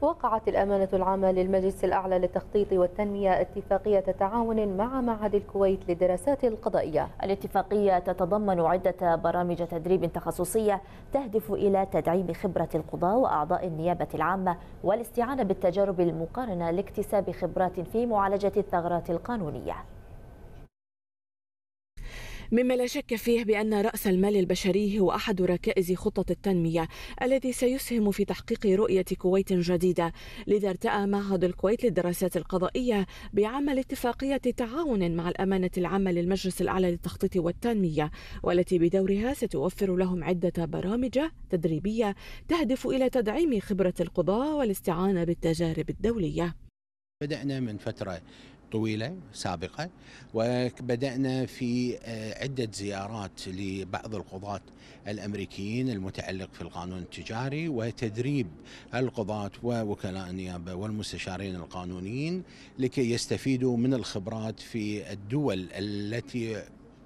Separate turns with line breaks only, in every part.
وقعت الأمانة العامة للمجلس الأعلى للتخطيط والتنمية اتفاقية تعاون مع معهد الكويت للدراسات القضائية الاتفاقية تتضمن عدة برامج تدريب تخصصية تهدف إلى تدعيم خبرة القضاء وأعضاء النيابة العامة والاستعانة بالتجارب المقارنة لاكتساب خبرات في معالجة الثغرات القانونية
مما لا شك فيه بأن رأس المال البشري هو أحد ركائز خطة التنمية الذي سيسهم في تحقيق رؤية كويت جديدة لذا ارتأى معهد الكويت للدراسات القضائية بعمل اتفاقية تعاون مع الأمانة العامة للمجلس الأعلى للتخطيط والتنمية والتي بدورها ستوفر لهم عدة برامج تدريبية تهدف إلى تدعيم خبرة القضاة والاستعانة بالتجارب الدولية
بدأنا من فترة طويلة سابقة وبدأنا في آه، عدة زيارات لبعض القضاة الأمريكيين المتعلق في القانون التجاري وتدريب القضاة ووكلاء النيابة والمستشارين القانونيين لكي يستفيدوا من الخبرات في الدول التي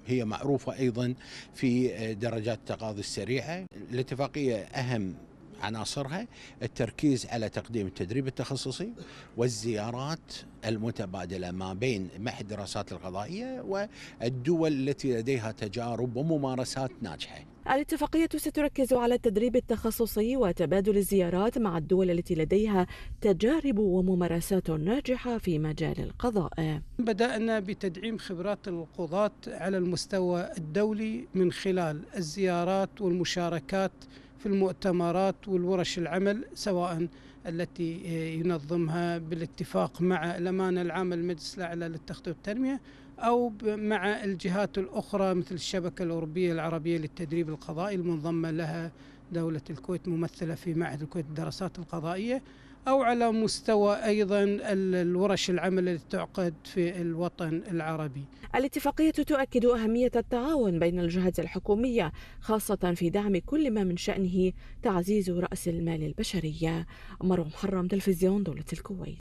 هي معروفة أيضا في آه، درجات التقاضي السريعة الاتفاقية أهم عناصرها التركيز على تقديم التدريب التخصصي والزيارات المتبادله ما بين معهد الدراسات القضائيه والدول التي لديها تجارب وممارسات ناجحه.
الاتفاقية ستركز على التدريب التخصصي وتبادل الزيارات مع الدول التي لديها تجارب وممارسات ناجحة في مجال القضاء.
بدأنا بتدعيم خبرات القضاة على المستوى الدولي من خلال الزيارات والمشاركات في المؤتمرات والورش العمل سواء التي ينظمها بالاتفاق مع الأمانة العامة للمجلس الأعلى للتخطيط والتنمية أو مع الجهات الأخرى مثل الشبكة الأوروبية العربية للتدريب القضائي المنضمة لها دولة الكويت ممثلة في معهد الكويت للدراسات القضائية أو على مستوى أيضا الورش العمل التي تعقد في الوطن العربي الاتفاقية تؤكد أهمية التعاون بين
الجهات الحكومية خاصة في دعم كل ما من شأنه تعزيز رأس المال البشرية مروه محرم تلفزيون دولة الكويت